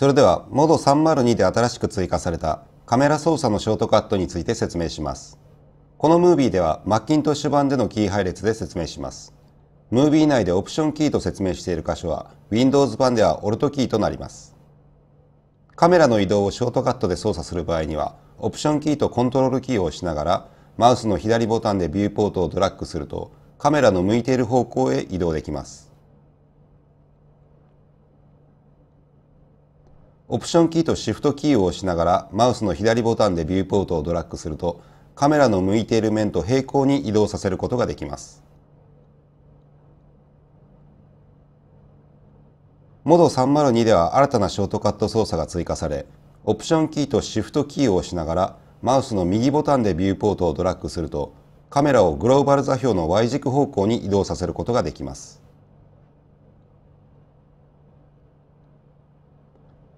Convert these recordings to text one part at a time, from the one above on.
それでは MODO302 で新しく追加されたカメラ操作のショートカットについて説明します。このムービーではマッキントッシュ版でのキー配列で説明します。ムービー内でオプションキーと説明している箇所は Windows 版では Alt キーとなります。カメラの移動をショートカットで操作する場合にはオプションキーとコントロールキーを押しながらマウスの左ボタンでビューポートをドラッグするとカメラの向いている方向へ移動できます。オプションキーとシフトキーを押しながらマウスの左ボタンでビューポートをドラッグするとカメラの向いている面と平行に移動させることができます。モド302では新たなショートカット操作が追加され、オプションキーとシフトキーを押しながらマウスの右ボタンでビューポートをドラッグするとカメラをグローバル座標の Y 軸方向に移動させることができます。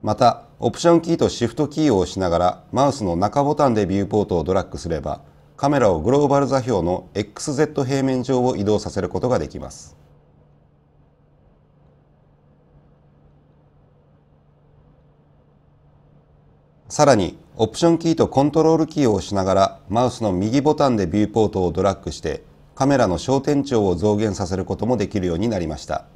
また、オプションキーとシフトキーを押しながらマウスの中ボタンでビューポートをドラッグすれば、カメラをグローバル座標の XZ 平面上を移動させることができます。さらに、オプションキーとコントロールキーを押しながら、マウスの右ボタンでビューポートをドラッグして、カメラの焦点長を増減させることもできるようになりました。